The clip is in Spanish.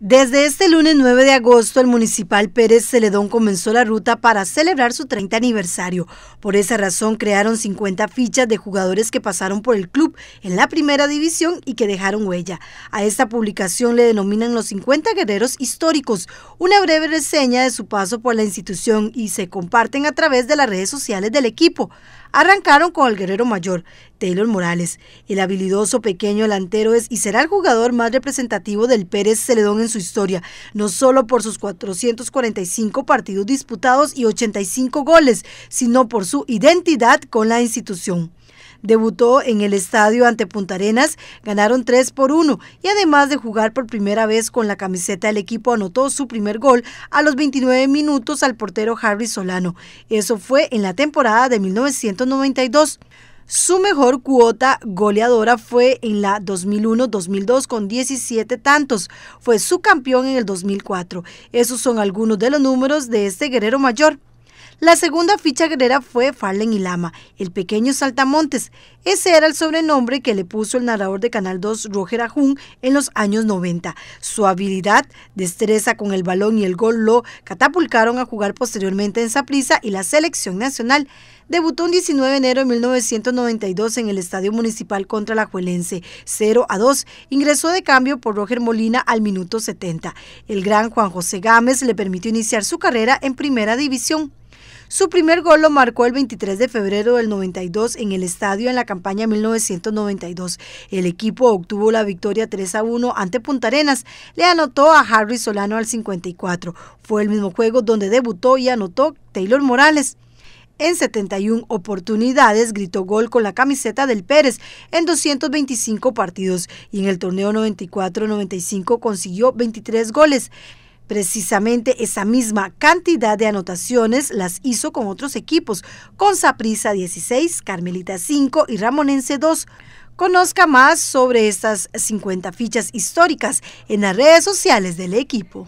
Desde este lunes 9 de agosto, el municipal Pérez Celedón comenzó la ruta para celebrar su 30 aniversario. Por esa razón, crearon 50 fichas de jugadores que pasaron por el club en la primera división y que dejaron huella. A esta publicación le denominan los 50 guerreros históricos, una breve reseña de su paso por la institución y se comparten a través de las redes sociales del equipo. Arrancaron con el guerrero mayor, Taylor Morales. El habilidoso pequeño delantero es y será el jugador más representativo del Pérez Celedón en su historia, no solo por sus 445 partidos disputados y 85 goles, sino por su identidad con la institución. Debutó en el estadio ante Punta Arenas, ganaron 3 por 1 y además de jugar por primera vez con la camiseta, del equipo anotó su primer gol a los 29 minutos al portero Harry Solano. Eso fue en la temporada de 1992. Su mejor cuota goleadora fue en la 2001-2002 con 17 tantos. Fue su campeón en el 2004. Esos son algunos de los números de este guerrero mayor. La segunda ficha guerrera fue y Lama, el pequeño saltamontes. Ese era el sobrenombre que le puso el narrador de Canal 2 Roger Ajún en los años 90. Su habilidad, destreza con el balón y el gol lo catapultaron a jugar posteriormente en Saprissa y la selección nacional. Debutó un 19 de enero de 1992 en el Estadio Municipal contra la Juelense, 0 a 2. Ingresó de cambio por Roger Molina al minuto 70. El gran Juan José Gámez le permitió iniciar su carrera en Primera División. Su primer gol lo marcó el 23 de febrero del 92 en el estadio en la campaña 1992. El equipo obtuvo la victoria 3 a 1 ante Punta Arenas. Le anotó a Harry Solano al 54. Fue el mismo juego donde debutó y anotó Taylor Morales. En 71 oportunidades gritó gol con la camiseta del Pérez en 225 partidos y en el torneo 94-95 consiguió 23 goles. Precisamente esa misma cantidad de anotaciones las hizo con otros equipos, con Saprisa 16, Carmelita 5 y Ramonense 2. Conozca más sobre estas 50 fichas históricas en las redes sociales del equipo.